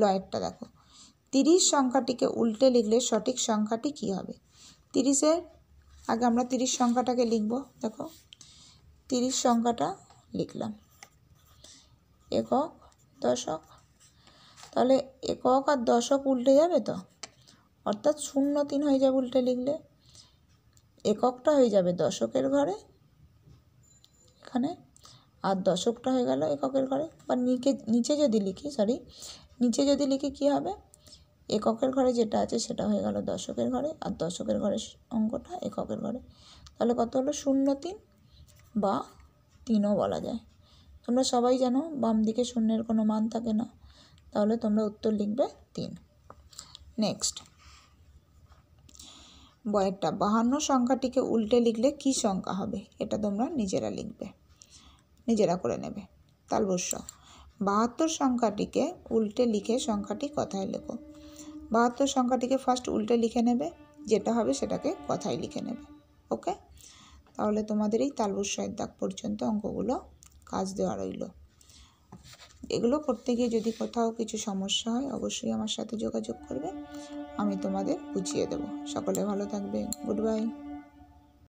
লয়েরটা দেখো তিরিশ সংখ্যাটিকে উল্টে লিখলে সঠিক সংখ্যাটি কি হবে তিরিশের আগে আমরা তিরিশ সংখ্যাটাকে লিখব দেখো তিরিশ সংখ্যাটা লিখলাম একক দশক তাহলে একক আর দশক উল্টে যাবে তো অর্থাৎ শূন্য তিন হয়ে যাবে উল্টে লিখলে এককটা হয়ে যাবে দশকের ঘরে এখানে আর দশকটা হয়ে গেল এককের ঘরে বা নিচে নিচে যদি লিখি সরি নিচে যদি লিখি কি হবে এককের ঘরে যেটা আছে সেটা হয়ে গেল দশকের ঘরে আর দশকের ঘরে অঙ্কটা এককের ঘরে তাহলে কত হলো শূন্য তিন বা তিনও বলা যায় তোমরা সবাই জানো বাম দিকে শূন্যের কোনো মান থাকে না তাহলে তোমরা উত্তর লিখবে তিন নেক্সট বয়েরটা বাহান্ন সংখ্যাটিকে উল্টে লিখলে কি সংখ্যা হবে এটা তোমরা নিজেরা লিখবে নিজেরা করে নেবে তালবস্য বাহাত্তর সংখ্যাটিকে উল্টে লিখে সংখ্যাটি কথায় লেখো বাহাত্তর সংখ্যাটিকে ফার্স্ট উল্টে লিখে নেবে যেটা হবে সেটাকে কথায় লিখে নেবে ওকে তাহলে তোমাদের এই তালবুসায়ের দাগ পর্যন্ত অঙ্কগুলো কাজ দেওয়া রইল এগুলো করতে গিয়ে যদি কোথাও কিছু সমস্যা হয় অবশ্যই আমার সাথে যোগাযোগ করবে আমি তোমাদের বুঝিয়ে দেবো সকলে ভালো থাকবে গুড বাই